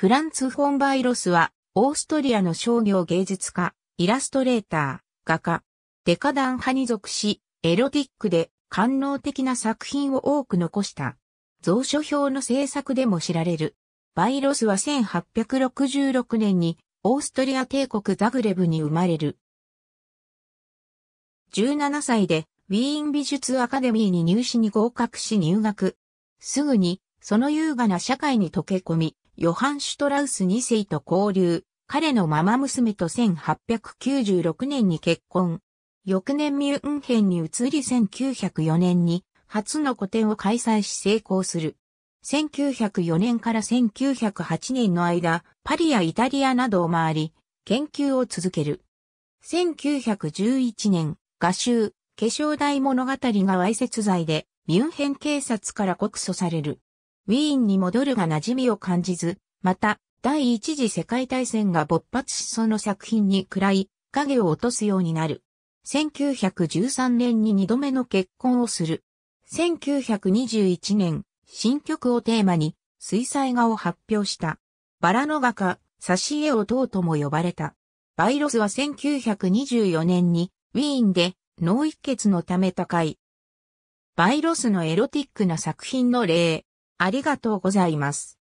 フランツ・フォン・バイロスは、オーストリアの商業芸術家、イラストレーター、画家、デカダン派に属し、エロティックで官能的な作品を多く残した。蔵書表の制作でも知られる。バイロスは1866年にオーストリア帝国ザグレブに生まれる。17歳でウィーン美術アカデミーに入試に合格し入学。すぐにその優雅な社会に溶け込み、ヨハン・シュトラウス2世と交流、彼のママ娘と1896年に結婚。翌年ミュンヘンに移り1904年に初の個展を開催し成功する。1904年から1908年の間、パリやイタリアなどを回り、研究を続ける。1911年、画集、化粧台物語が歪説罪で、ミュンヘン警察から告訴される。ウィーンに戻るが馴染みを感じず、また、第一次世界大戦が勃発しその作品に暗い影を落とすようになる。1913年に二度目の結婚をする。1921年、新曲をテーマに、水彩画を発表した。バラの画家、挿絵を塔とも呼ばれた。バイロスは1924年に、ウィーンで脳一血のため高い。バイロスのエロティックな作品の例、ありがとうございます。